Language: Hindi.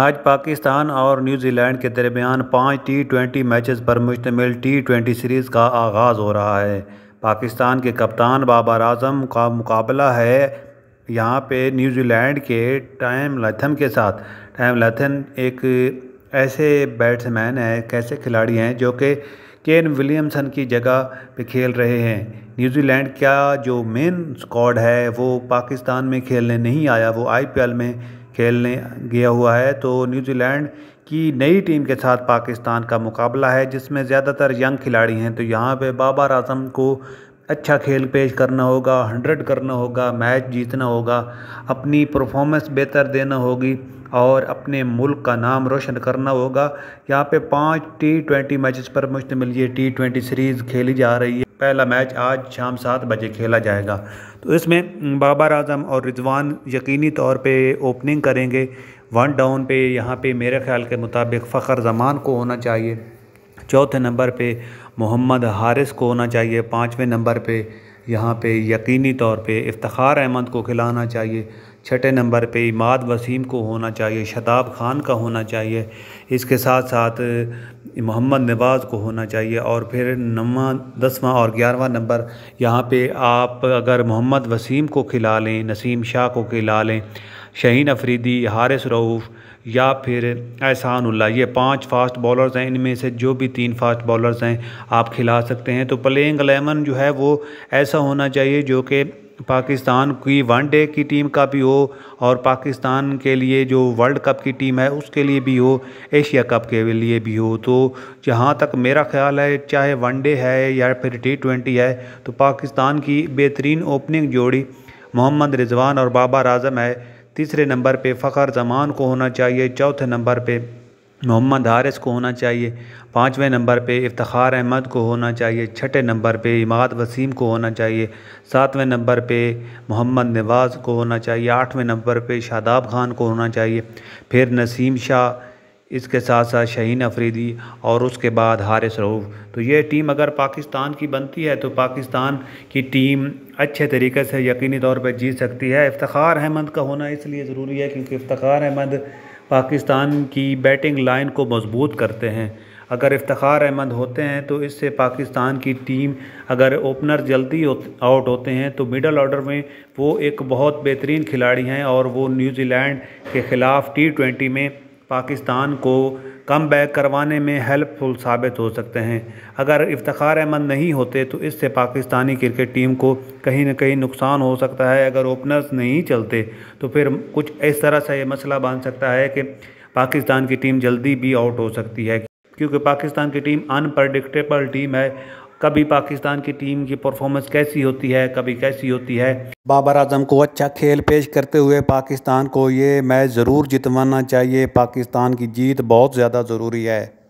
आज पाकिस्तान और न्यूजीलैंड के दरमियान पाँच टी ट्वेंटी मैचेस पर मुश्तमिल टी ट्वेंटी सीरीज़ का आगाज़ हो रहा है पाकिस्तान के कप्तान बाबर आजम का मुकाबला है यहाँ पे न्यूजीलैंड के टाइम लथन के साथ टाइम लथन एक ऐसे बैट्समैन है कैसे खिलाड़ी हैं जो कि के केन विलियमसन की जगह पे खेल रहे हैं न्यूजीलैंड का जो मेन स्क्वाड है वो पाकिस्तान में खेलने नहीं आया वो आईपीएल में खेलने गया हुआ है तो न्यूजीलैंड की नई टीम के साथ पाकिस्तान का मुकाबला है जिसमें ज़्यादातर यंग खिलाड़ी हैं तो यहाँ पे बाबर आजम को अच्छा खेल पेश करना होगा हंड्रेड करना होगा मैच जीतना होगा अपनी परफॉर्मेंस बेहतर देना होगी और अपने मुल्क का नाम रोशन करना होगा यहाँ पे पाँच टी ट्वेंटी मैचेस पर मुश्तमिल ये टी ट्वेंटी सीरीज़ खेली जा रही है पहला मैच आज शाम सात बजे खेला जाएगा तो इसमें बाबर आजम और रिजवान यकीनी तौर पे ओपनिंग करेंगे वन डाउन पे यहाँ पे मेरे ख्याल के मुताबिक फ़खर जमान को होना चाहिए चौथे नंबर पे मोहम्मद हारिस को होना चाहिए पाँचवें नंबर पे यहाँ पे यकीनी तौर पे इफ्तार अहमद को खिलाना चाहिए छठे नंबर पे इमाद वसीम को होना चाहिए शताब खान का होना चाहिए इसके साथ साथ मोहम्मद नवाज़ को होना चाहिए और फिर नवा दसवां और ग्यारहवा नंबर यहाँ पे आप अगर मोहम्मद वसीम को खिला लें नसीम शाह को खिला लें शहीन अफरीदी हारिस रऊफ़ या फिर एहसानुल्ला ये पांच फास्ट बॉलर्स हैं इनमें से जो भी तीन फास्ट बॉलर्स हैं आप खिला सकते हैं तो प्लेइंग एलेवन जो है वो ऐसा होना चाहिए जो कि पाकिस्तान की वन डे की टीम का भी हो और पाकिस्तान के लिए जो वर्ल्ड कप की टीम है उसके लिए भी हो एशिया कप के लिए भी हो तो जहाँ तक मेरा ख्याल है चाहे वन डे है या फिर टी ट्वेंटी है तो पाकिस्तान की बेहतरीन ओपनिंग जोड़ी मोहम्मद रिजवान और बाबर आजम है तीसरे नंबर पे फ़खर जमान को होना चाहिए चौथे नंबर पे मोहम्मद हारिस को होना चाहिए पाँचवें नंबर पे इफ्तार अहमद को होना चाहिए छठे नंबर पे इमाद वसीम को होना चाहिए सातवें नंबर पे मोहम्मद नवाज़ को होना चाहिए आठवें नंबर पे शादाब खान को होना चाहिए फिर नसीम शाह इसके साथ साथ शहीन अफरीदी और उसके बाद हारिस रऊफ़ तो ये टीम अगर पाकिस्तान की बनती है तो पाकिस्तान की टीम अच्छे तरीके से यकीनी तौर पर जीत सकती है इफ्तार अहमद का होना इसलिए ज़रूरी है क्योंकि इफ्तार अहमद पाकिस्तान की बैटिंग लाइन को मजबूत करते हैं अगर इफ्तार अहमद होते हैं तो इससे पाकिस्तान की टीम अगर ओपनर जल्दी आउट होते हैं तो मिडल ऑर्डर में वो एक बहुत बेहतरीन खिलाड़ी हैं और वो न्यूजीलैंड के ख़िलाफ़ टी ट्वेंटी में पाकिस्तान को कम बैक करवाने में हेल्पफुल साबित हो सकते हैं अगर इफ्तार अहमद नहीं होते तो इससे पाकिस्तानी क्रिकेट टीम को कहीं ना कहीं नुकसान हो सकता है अगर ओपनर्स नहीं चलते तो फिर कुछ इस तरह से ये मसला बन सकता है कि पाकिस्तान की टीम जल्दी भी आउट हो सकती है क्योंकि पाकिस्तान की टीम अनप्रडिक्टेबल टीम है कभी पाकिस्तान की टीम की परफॉर्मेंस कैसी होती है कभी कैसी होती है बाबर आजम को अच्छा खेल पेश करते हुए पाकिस्तान को ये मैच ज़रूर जितवाना चाहिए पाकिस्तान की जीत बहुत ज़्यादा ज़रूरी है